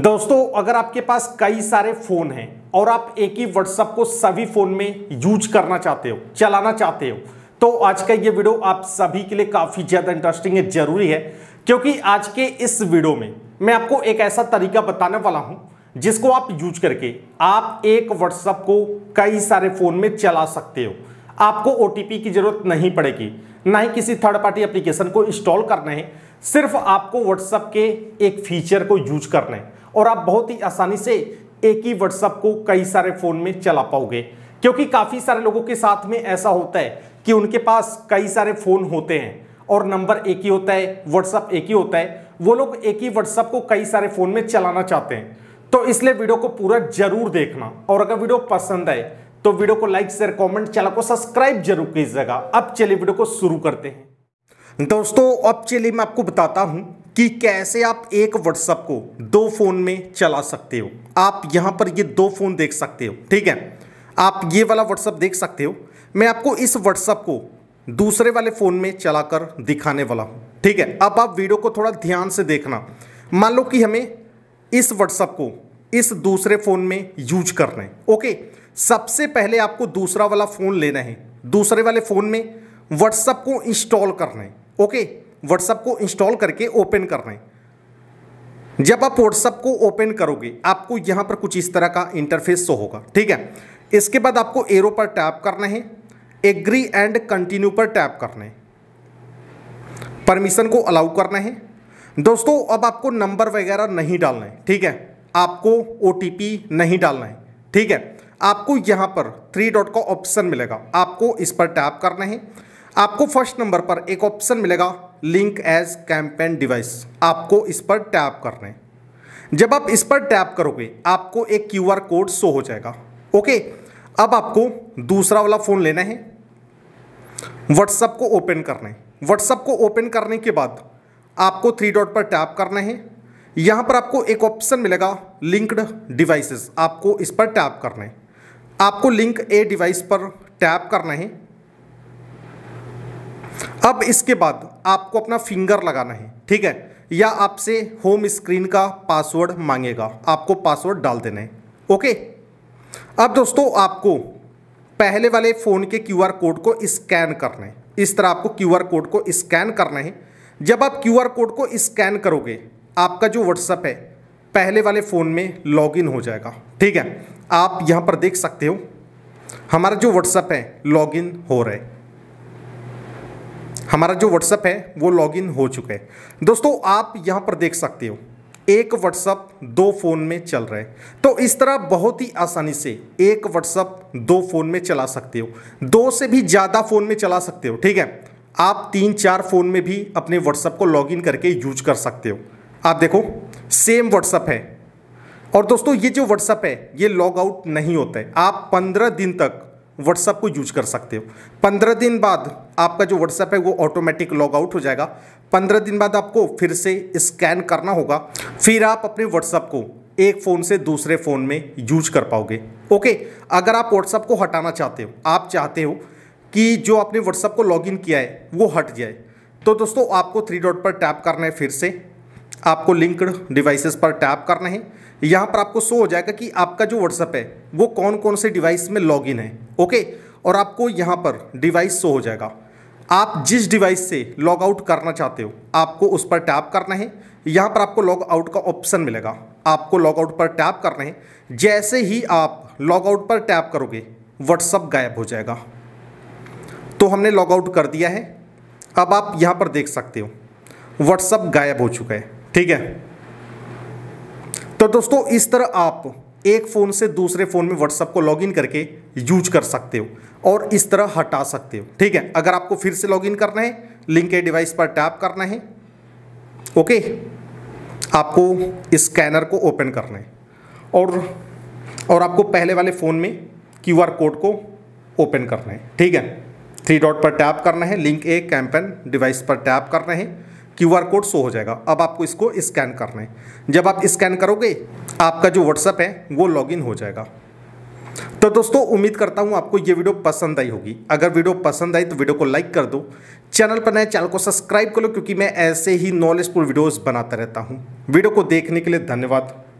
दोस्तों अगर आपके पास कई सारे फोन हैं और आप एक ही व्हाट्सअप को सभी फोन में यूज करना चाहते हो चलाना चाहते हो तो आज का ये वीडियो आप सभी के लिए काफी ज्यादा इंटरेस्टिंग है जरूरी है क्योंकि आज के इस वीडियो में मैं आपको एक ऐसा तरीका बताने वाला हूं जिसको आप यूज करके आप एक व्हाट्सअप को कई सारे फोन में चला सकते हो आपको ओ की जरूरत नहीं पड़ेगी ना ही किसी थर्ड पार्टी एप्लीकेशन को इंस्टॉल करना है सिर्फ आपको व्हाट्सअप के एक फीचर को यूज करना है और आप बहुत ही आसानी से एक ही व्हाट्सअप को कई सारे फोन में चला पाओगे क्योंकि काफी सारे लोगों के साथ में ऐसा होता है कि उनके पास कई सारे फोन होते हैं और नंबर एक ही होता है व्हाट्सअप एक ही होता है वो लोग एक ही व्हाट्सअप को कई सारे फोन में चलाना चाहते हैं तो इसलिए वीडियो को पूरा जरूर देखना और अगर वीडियो पसंद आए तो वीडियो को लाइक शेयर कमेंट चैनल को सब्सक्राइब जरूर कीजिएगा अब चलिए वीडियो को शुरू करते हैं दोस्तों अब चलिए मैं आपको बताता हूं कि कैसे आप एक व्हाट्सअप को दो फ़ोन में चला सकते हो आप यहां पर ये दो फ़ोन देख सकते हो ठीक है आप ये वाला व्हाट्सअप देख सकते हो मैं आपको इस व्हाट्सअप को दूसरे वाले फ़ोन में चलाकर दिखाने वाला हूं ठीक है अब आप वीडियो को थोड़ा ध्यान से देखना मान लो कि हमें इस व्हाट्सअप को इस दूसरे फ़ोन में यूज करना है ओके सबसे पहले आपको दूसरा वाला फ़ोन लेना है दूसरे वाले फ़ोन में व्हाट्सअप को इंस्टॉल करना है ओके व्हाट्सअप को इंस्टॉल करके ओपन कर रहे हैं जब आप व्हाट्सअप को ओपन करोगे आपको यहां पर कुछ इस तरह का इंटरफेस शो होगा ठीक है इसके बाद आपको एरो पर टैप करना है एग्री एंड कंटिन्यू पर टैप करना है परमिशन को अलाउ करना है दोस्तों अब आपको नंबर वगैरह नहीं डालना है ठीक है आपको ओ नहीं डालना है ठीक है आपको यहाँ पर थ्री डॉट का ऑप्शन मिलेगा आपको इस पर टैप करना है आपको फर्स्ट नंबर पर एक ऑप्शन मिलेगा लिंक एज कैंपेन डिवाइस आपको इस पर टैप करना है जब आप इस पर टैप करोगे आपको एक क्यू आर कोड शो हो जाएगा ओके अब आपको दूसरा वाला फ़ोन लेना है व्हाट्सअप को ओपन करना है व्हाट्सअप को ओपन करने के बाद आपको थ्री डॉट पर टैप करना है यहां पर आपको एक ऑप्शन मिलेगा लिंक्ड डिवाइसेस आपको इस पर टैप करना है आपको लिंक ए डिवाइस पर टैप करना है अब इसके बाद आपको अपना फिंगर लगाना है ठीक है या आपसे होम स्क्रीन का पासवर्ड मांगेगा आपको पासवर्ड डाल देना है ओके अब दोस्तों आपको पहले वाले फ़ोन के क्यूआर कोड को स्कैन करना है इस तरह आपको क्यूआर कोड को स्कैन करना है जब आप क्यूआर कोड को स्कैन करोगे आपका जो व्हाट्सअप है पहले वाले फ़ोन में लॉगिन हो जाएगा ठीक है आप यहाँ पर देख सकते हो हमारा जो व्हाट्सअप है लॉगिन हो रहा है हमारा जो व्हाट्सअप है वो लॉगिन हो चुका है दोस्तों आप यहाँ पर देख सकते हो एक व्हाट्सअप दो फ़ोन में चल रहे हैं तो इस तरह बहुत ही आसानी से एक व्हाट्सअप दो फ़ोन में चला सकते हो दो से भी ज़्यादा फ़ोन में चला सकते हो ठीक है आप तीन चार फ़ोन में भी अपने व्हाट्सअप को लॉगिन करके यूज कर सकते हो आप देखो सेम व्हाट्सअप है और दोस्तों ये जो व्हाट्सअप है ये लॉग आउट नहीं होता है आप पंद्रह दिन तक व्हाट्सअप को यूज कर सकते हो पंद्रह दिन बाद आपका जो व्हाट्सएप है वो ऑटोमेटिक लॉग आउट हो जाएगा पंद्रह दिन बाद आपको फिर से स्कैन करना होगा फिर आप अपने व्हाट्सएप को एक फ़ोन से दूसरे फ़ोन में यूज कर पाओगे ओके अगर आप व्हाट्सएप को हटाना चाहते हो आप चाहते हो कि जो आपने व्हाट्सएप को लॉगिन किया है वो हट जाए तो दोस्तों आपको थ्री डॉट पर टैप करना है फिर से आपको लिंक्ड डिवाइसेस पर टैप करना है यहाँ पर आपको शो हो जाएगा कि आपका जो व्हाट्सअप है वो कौन कौन से डिवाइस में लॉगिन है ओके और आपको यहाँ पर डिवाइस शो हो जाएगा आप जिस डिवाइस से लॉग आउट करना चाहते हो आपको उस पर टैप करना है यहाँ पर आपको लॉग आउट का ऑप्शन मिलेगा आपको लॉग आउट पर टैप करना है जैसे ही आप लॉग आउट पर टैप करोगे व्हाट्सअप गायब हो जाएगा तो हमने लॉग आउट कर दिया है अब आप यहाँ पर देख सकते हो व्हाट्सअप गायब हो चुका है ठीक है तो दोस्तों इस तरह आप एक फ़ोन से दूसरे फ़ोन में व्हाट्सएप को लॉगिन करके यूज कर सकते हो और इस तरह हटा सकते हो ठीक है अगर आपको फिर से लॉगिन करना है लिंक के डिवाइस पर टैप करना है ओके आपको स्कैनर को ओपन करना है और और आपको पहले वाले फ़ोन में क्यूआर कोड को ओपन करना है ठीक है थ्री डॉट पर टैप करना है लिंक ए कैंपेन डिवाइस पर टैप करना है क्यू आर कोड शो हो जाएगा अब आपको इसको स्कैन करना है जब आप स्कैन करोगे आपका जो व्हाट्सएप है वो लॉगिन हो जाएगा तो दोस्तों उम्मीद करता हूँ आपको ये वीडियो पसंद आई होगी अगर वीडियो पसंद आई तो वीडियो को लाइक कर दो चैनल पर नए चैनल को सब्सक्राइब कर लो क्योंकि मैं ऐसे ही नॉलेजफुल वीडियोस बनाता रहता हूँ वीडियो को देखने के लिए धन्यवाद